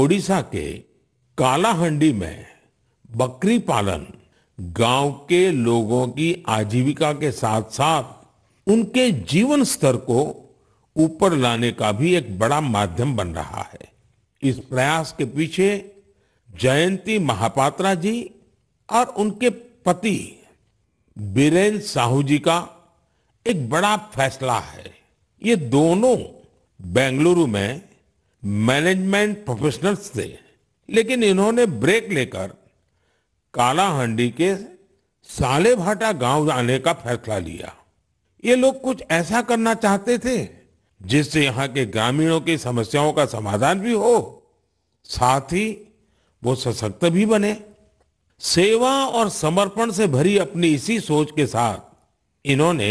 ओडिशा के कालाहंडी में बकरी पालन गांव के लोगों की आजीविका के साथ साथ उनके जीवन स्तर को ऊपर लाने का भी एक बड़ा माध्यम बन रहा है इस प्रयास के पीछे जयंती महापात्रा जी और उनके पति बीरेन साहू जी का एक बड़ा फैसला है ये दोनों बेंगलुरु में मैनेजमेंट प्रोफेशनल्स थे लेकिन इन्होंने ब्रेक लेकर कालाहांडी के साले भाटा गांव आने का फैसला लिया ये लोग कुछ ऐसा करना चाहते थे जिससे यहाँ के ग्रामीणों की समस्याओं का समाधान भी हो साथ ही वो सशक्त भी बने सेवा और समर्पण से भरी अपनी इसी सोच के साथ इन्होंने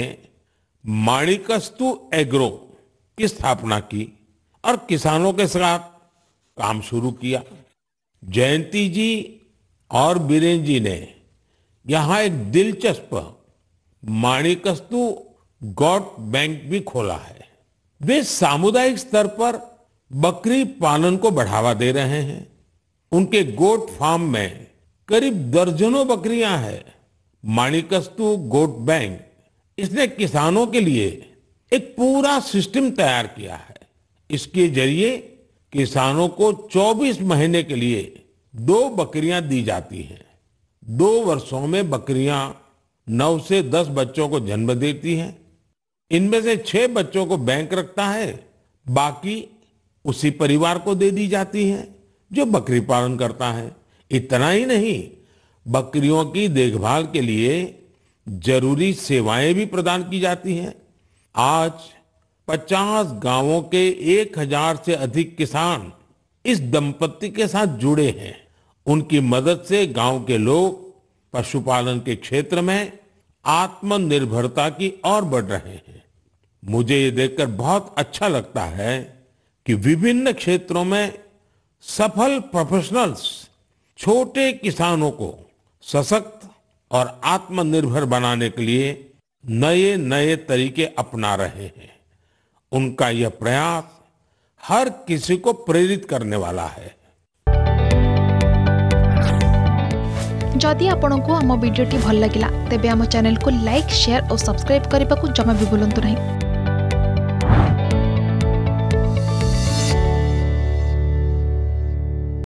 माणिकस्तु एग्रो की स्थापना की और किसानों के साथ काम शुरू किया जयंती जी और बीरेन जी ने यहाँ एक दिलचस्प माणिकस्तु गॉड बैंक भी खोला है वे सामुदायिक स्तर पर बकरी पालन को बढ़ावा दे रहे हैं उनके गोट फार्म में करीब दर्जनों बकरियां हैं माणिकस्तु गोट बैंक इसने किसानों के लिए एक पूरा सिस्टम तैयार किया है इसके जरिए किसानों को 24 महीने के लिए दो बकरियां दी जाती हैं दो वर्षों में बकरियां नौ से दस बच्चों को जन्म देती हैं इनमें से छह बच्चों को बैंक रखता है बाकी उसी परिवार को दे दी जाती है जो बकरी पालन करता है इतना ही नहीं बकरियों की देखभाल के लिए जरूरी सेवाएं भी प्रदान की जाती हैं आज 50 गांवों के 1000 से अधिक किसान इस दंपत्ति के साथ जुड़े हैं उनकी मदद से गांव के लोग पशुपालन के क्षेत्र में आत्मनिर्भरता की ओर बढ़ रहे हैं मुझे ये देखकर बहुत अच्छा लगता है कि विभिन्न क्षेत्रों में सफल प्रोफेशनल्स छोटे किसानों को सशक्त और आत्मनिर्भर बनाने के लिए नए नए तरीके अपना रहे हैं उनका यह प्रयास हर किसी को प्रेरित करने वाला है जदि आपण को आम भिडी भल लगा तेब आम चैनल को लाइक शेयर और सब्सक्राइब करने को जमा भी बुलां नहीं